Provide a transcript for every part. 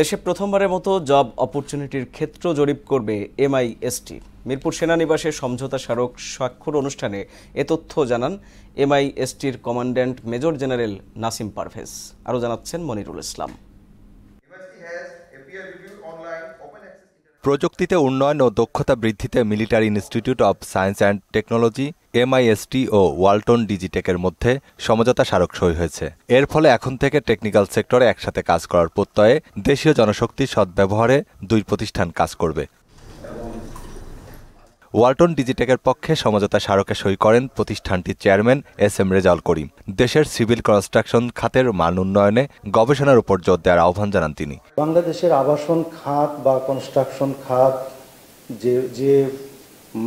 দেশে প্রথমবারের মতো জব অপরচুনিটির ক্ষেত্র জরিপ করবে এমআইএসটি মিরপুর সেনানিবাসে সমঝোতা স্মারক স্বাক্ষর অনুষ্ঠানে এ তথ্য জানান এমআইএসটির commandant major general Nasim Parvez আরও জানাচ্ছেন মনিরুল ইসলাম প্রযুক্তিতে উন্নয়ন ও দক্ষতা বৃদ্ধিতে military institute of science and technology MIST ও ওয়ালটন ডিজিটেকের মধ্যে সমঝোতা স্মারক সই হয়েছে এর ফলে এখন থেকে টেকনিক্যাল সেক্টরে একসাথে কাজ করার প্রত্যয়ে দেশীয় জনশক্তির সদ্ব্যবহারে দুই প্রতিষ্ঠান কাজ করবে ওয়ালটন ডিজিটেকের পক্ষে সমঝোতা স্মারকে সই করেন প্রতিষ্ঠানটির chairman S M Rezaul Karim দেশের সিভিল কনস্ট্রাকশন খাতের মান উন্নয়নে গবেষণার উপর জোর দেওয়ার আহ্বান জানান তিনি বাংলাদেশের আবাসন খাত বা কনস্ট্রাকশন খাত যে যে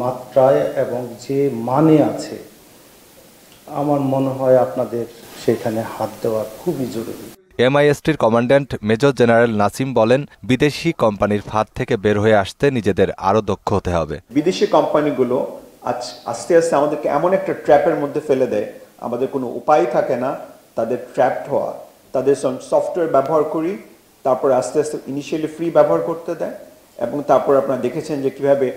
মাত্রায় এবং যে মানে আছে আমার মনে হয় আপনাদের সেখানে হাত দেওয়া খুবই জরুরি এমআইএসটির কমান্ড্যান্ট মেজর জেনারেল নাসিম বলেন বিদেশি কোম্পানির ফাঁদ থেকে বের হয়ে আসতে নিজেদের আরও দক্ষ হতে হবে বিদেশি কোম্পানিগুলো আজ আস্তে আস্তে আমাদেরকে এমন একটা ট্র্যাপের মধ্যে ফেলে দেয় আমাদের কোনো উপায় থাকে না তাদের ট্র্যাপড হওয়া তাদের সফটওয়্যার ব্যবহার করি তারপর আস্তে আস্তে ইনিশিয়ালি ফ্রি ব্যবহার করতে দেয় এবং তারপর আপনারা দেখেছেন যে কীভাবে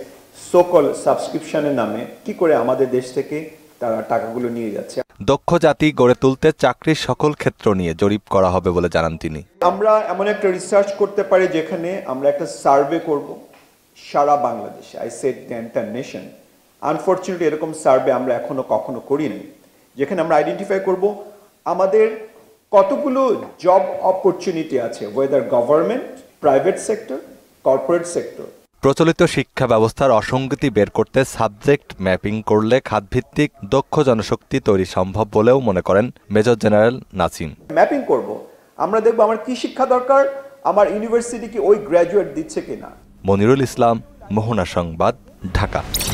সকল সাবস্ক্রিপশনের নামে কি করে আমাদের দেশ থেকে তারা টাকাগুলো নিয়ে যাচ্ছে দক্ষ জাতি গড়ে তুলতে চাকরির সকল ক্ষেত্র নিয়ে জরিপ করা হবে বলে জানান তিনি আমরা এমন একটা রিসার্চ করতে পারি যেখানে আমরা একটা সার্ভে করব সারা বাংলাদেশে I said the entire nation unfortunately এরকম সার্ভে আমরা এখনো কখনো করিনি যেখানে আমরা আইডেন্টিফাই করব আমাদের কতগুলো জব অপরচুনিটি আছে whether government private sector corporate sector প্রচলিত শিক্ষা ব্যবস্থার অসঙ্গতি বের করতে সাবজেক্ট ম্যাপিং করলে খাদভিত্তিক দক্ষ জনশক্তি তৈরি সম্ভব বলেও মনে করেন মেজর জেনারেল নাসিম ম্যাপিং করব আমরা দেখব আমার কি শিক্ষা দরকার আমার ইউনিভার্সিটি কি ওই গ্র্যাজুয়েট দিচ্ছে কিনা মনিরুল ইসলাম মোহনা সংবাদ ঢাকা